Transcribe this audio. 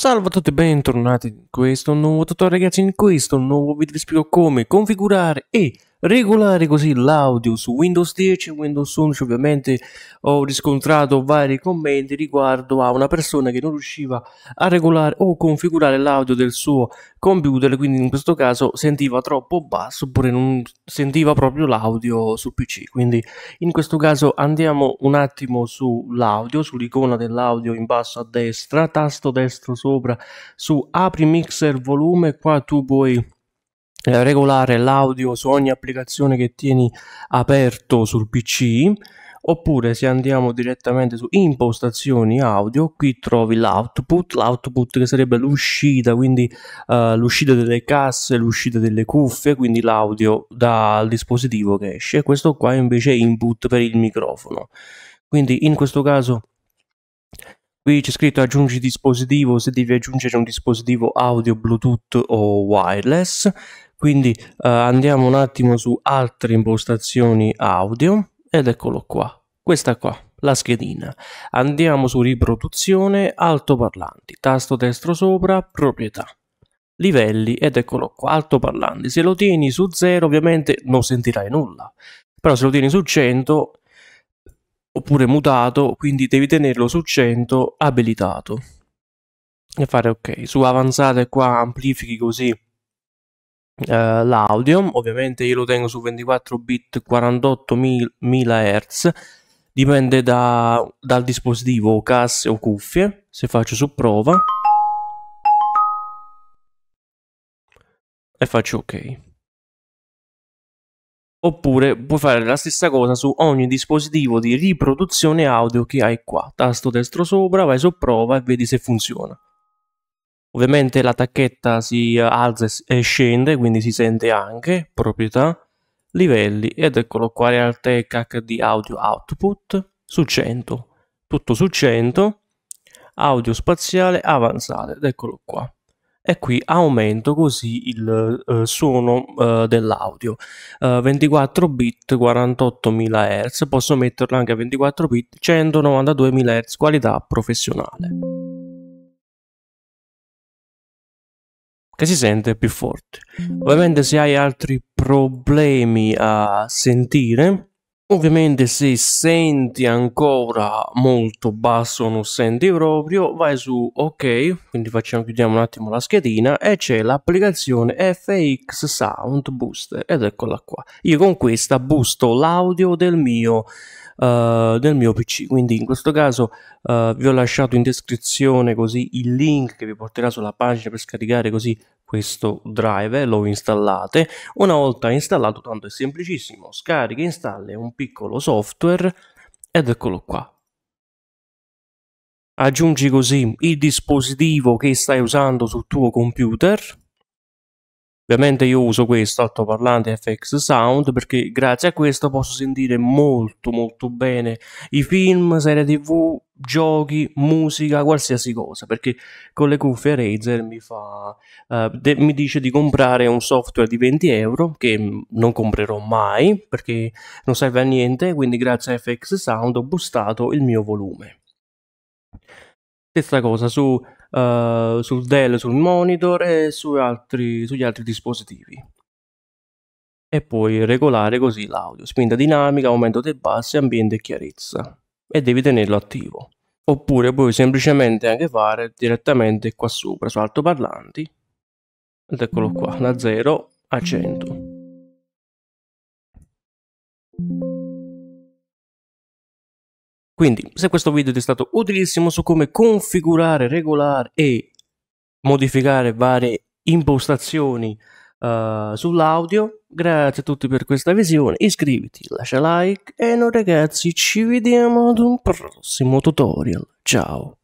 Salve a tutti e bentornati in questo nuovo tutorial ragazzi, in questo nuovo video vi spiego come configurare e regolare così l'audio su Windows 10 e Windows 11 ovviamente ho riscontrato vari commenti riguardo a una persona che non riusciva a regolare o configurare l'audio del suo computer quindi in questo caso sentiva troppo basso oppure non sentiva proprio l'audio sul PC quindi in questo caso andiamo un attimo sull'audio sull'icona dell'audio in basso a destra tasto destro sopra su apri mixer volume qua tu puoi eh, regolare l'audio su ogni applicazione che tieni aperto sul PC oppure se andiamo direttamente su impostazioni audio qui trovi l'output l'output che sarebbe l'uscita quindi uh, l'uscita delle casse l'uscita delle cuffie quindi l'audio dal dispositivo che esce questo qua invece è input per il microfono quindi in questo caso Qui c'è scritto aggiungi dispositivo se devi aggiungere un dispositivo audio Bluetooth o wireless. Quindi eh, andiamo un attimo su altre impostazioni audio ed eccolo qua, questa qua, la schedina. Andiamo su riproduzione, altoparlanti, tasto destro sopra, proprietà livelli ed eccolo qua, altoparlanti. Se lo tieni su 0 ovviamente non sentirai nulla, però se lo tieni su 100 oppure mutato, quindi devi tenerlo su 100 abilitato. E fare ok, su avanzate qua amplifichi così Uh, l'audio, ovviamente io lo tengo su 24 bit 48.000 Hz, dipende da, dal dispositivo o casse o cuffie, se faccio su prova e faccio ok. Oppure puoi fare la stessa cosa su ogni dispositivo di riproduzione audio che hai qua, tasto destro sopra, vai su prova e vedi se funziona. Ovviamente la tacchetta si eh, alza e scende, quindi si sente anche, proprietà, livelli, ed eccolo qua Realtek HD Audio Output su 100, tutto su 100, audio spaziale avanzate, ed eccolo qua. E qui aumento così il eh, suono eh, dell'audio, eh, 24 bit, 48.000 Hz, posso metterlo anche a 24 bit, 192.000 Hz, qualità professionale. che si sente più forte. Ovviamente se hai altri problemi a sentire, Ovviamente se senti ancora molto basso non senti proprio vai su ok quindi facciamo, chiudiamo un attimo la schedina e c'è l'applicazione FX Sound Booster ed eccola qua io con questa boosto l'audio del mio Uh, del mio PC. Quindi in questo caso uh, vi ho lasciato in descrizione così il link che vi porterà sulla pagina per scaricare così questo driver, lo installate. Una volta installato, tanto è semplicissimo, scarica e installa un piccolo software ed eccolo qua. Aggiungi così il dispositivo che stai usando sul tuo computer Ovviamente io uso questo altoparlante FX Sound perché grazie a questo posso sentire molto molto bene i film, serie tv, giochi, musica, qualsiasi cosa perché con le cuffie Razer mi, fa, uh, de- mi dice di comprare un software di 20 euro che non comprerò mai perché non serve a niente quindi grazie a FX Sound ho boostato il mio volume. Stessa cosa su eh, sul Dell, sul monitor e su altri, sugli altri dispositivi. E puoi regolare così l'audio, spinta dinamica, aumento dei bassi, ambiente e chiarezza. E devi tenerlo attivo. Oppure puoi semplicemente anche fare direttamente qua sopra, su altoparlanti. Ed eccolo qua, da 0 a 100. Quindi, se questo video ti è stato utilissimo su come configurare, regolare e modificare varie impostazioni uh, sull'audio, grazie a tutti per questa visione, iscriviti, lascia like e noi ragazzi ci vediamo ad un prossimo tutorial. Ciao!